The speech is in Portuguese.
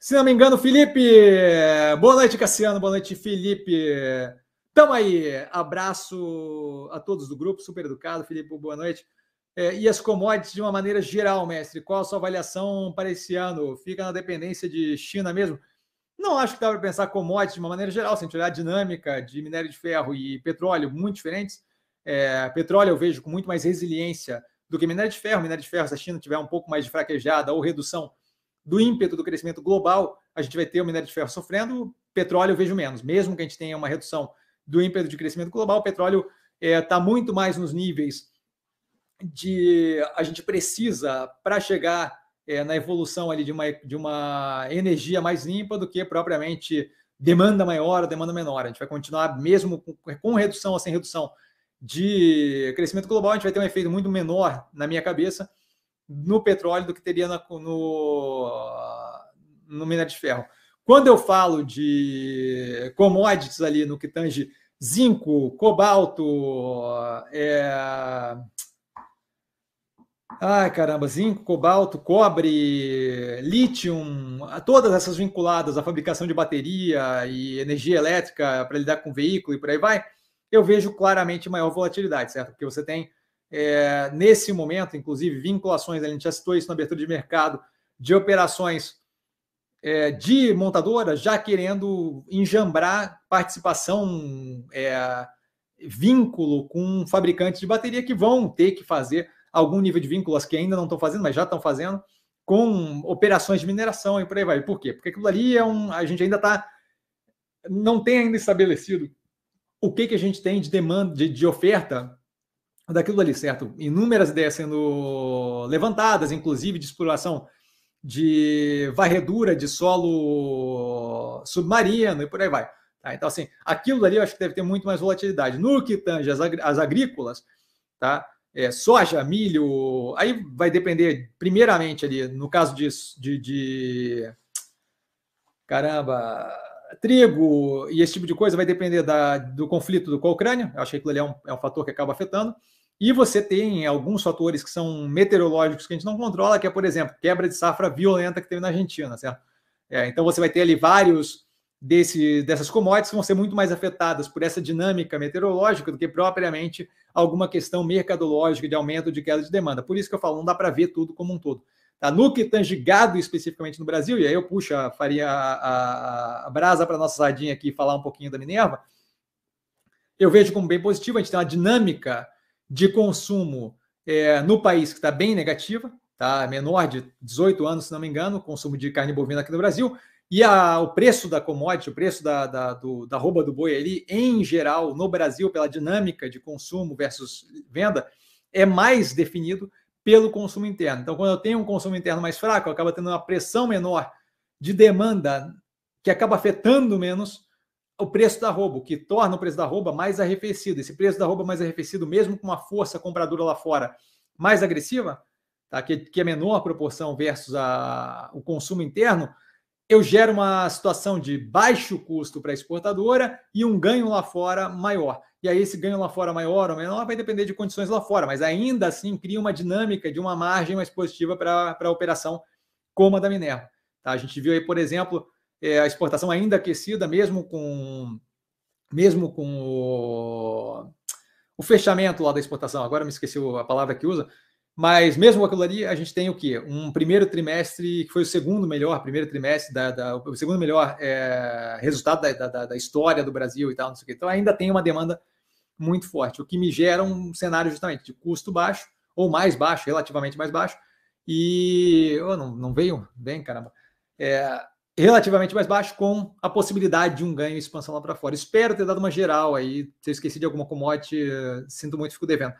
Se não me engano, Felipe. Boa noite, Cassiano. Boa noite, Felipe. Tamo aí. Abraço a todos do grupo, super educado. Felipe, boa noite. É, e as commodities de uma maneira geral, mestre? Qual a sua avaliação para esse ano? Fica na dependência de China mesmo? Não acho que dá para pensar commodities de uma maneira geral, se a gente olhar a dinâmica de minério de ferro e petróleo muito diferentes. É, petróleo eu vejo com muito mais resiliência do que minério de ferro. Minério de ferro, se a China tiver um pouco mais de fraquejada ou redução, do ímpeto do crescimento global, a gente vai ter o minério de ferro sofrendo, petróleo eu vejo menos. Mesmo que a gente tenha uma redução do ímpeto de crescimento global, o petróleo está é, tá muito mais nos níveis de a gente precisa para chegar é, na evolução ali de uma, de uma energia mais limpa do que propriamente demanda maior ou demanda menor. A gente vai continuar, mesmo com, com redução ou sem redução de crescimento global, a gente vai ter um efeito muito menor, na minha cabeça, no petróleo do que teria na, no, no minério de ferro. Quando eu falo de commodities ali no que tange zinco, cobalto, é... Ai, caramba, zinco, cobalto, cobre, lítio, todas essas vinculadas à fabricação de bateria e energia elétrica para lidar com veículo e por aí vai, eu vejo claramente maior volatilidade, certo? Porque você tem é, nesse momento, inclusive, vinculações, a gente já citou isso na abertura de mercado, de operações é, de montadora já querendo enjambrar participação, é, vínculo com fabricantes de bateria que vão ter que fazer algum nível de vínculo, as que ainda não estão fazendo, mas já estão fazendo, com operações de mineração e por aí vai. Por quê? Porque aquilo ali é um. A gente ainda está. Não tem ainda estabelecido o que, que a gente tem de demanda, de, de oferta daquilo ali, certo? Inúmeras ideias sendo levantadas, inclusive de exploração de varredura de solo submarino e por aí vai. Tá? Então, assim, aquilo ali eu acho que deve ter muito mais volatilidade. No que tange as, as agrícolas, tá? É, soja, milho, aí vai depender primeiramente ali, no caso de, de, de caramba, trigo e esse tipo de coisa vai depender da, do conflito com a Ucrânia. Eu acho que aquilo ali é um, é um fator que acaba afetando. E você tem alguns fatores que são meteorológicos que a gente não controla, que é, por exemplo, quebra de safra violenta que teve na Argentina, certo? É, então você vai ter ali vários desse, dessas commodities que vão ser muito mais afetadas por essa dinâmica meteorológica do que propriamente alguma questão mercadológica de aumento de queda de demanda. Por isso que eu falo, não dá para ver tudo como um todo. Tá? No que tange gado especificamente no Brasil, e aí eu puxo, faria a, a, a brasa para nossa sardinha aqui e falar um pouquinho da Minerva, eu vejo como bem positivo, a gente tem uma dinâmica de consumo é, no país que está bem negativa, tá? menor de 18 anos, se não me engano, consumo de carne bovina aqui no Brasil, e a, o preço da commodity, o preço da, da, do, da rouba do boi ali, em geral, no Brasil, pela dinâmica de consumo versus venda, é mais definido pelo consumo interno. Então, quando eu tenho um consumo interno mais fraco, acaba tendo uma pressão menor de demanda que acaba afetando menos o preço da roubo que torna o preço da roubo mais arrefecido. Esse preço da roubo mais arrefecido, mesmo com uma força compradora lá fora mais agressiva, tá? que, que é menor a proporção versus a, o consumo interno, eu gero uma situação de baixo custo para a exportadora e um ganho lá fora maior. E aí, esse ganho lá fora maior ou menor vai depender de condições lá fora, mas ainda assim cria uma dinâmica de uma margem mais positiva para a operação como a da Minerva. Tá? A gente viu aí, por exemplo, é, a exportação ainda aquecida, mesmo com mesmo com o, o, fechamento lá da exportação. Agora me esqueci a palavra que usa, mas mesmo aquilo ali, a gente tem o quê? Um primeiro trimestre que foi o segundo melhor, primeiro trimestre, da, da o segundo melhor é, resultado da, da, da, história do Brasil e tal, não sei o quê. Então ainda tem uma demanda muito forte, o que me gera um cenário justamente de custo baixo, ou mais baixo, relativamente mais baixo, e. Oh, não, não veio? Bem, caramba. É, relativamente mais baixo, com a possibilidade de um ganho e expansão lá para fora. Espero ter dado uma geral aí. Se eu esqueci de alguma commodity, eh, sinto muito, fico devendo.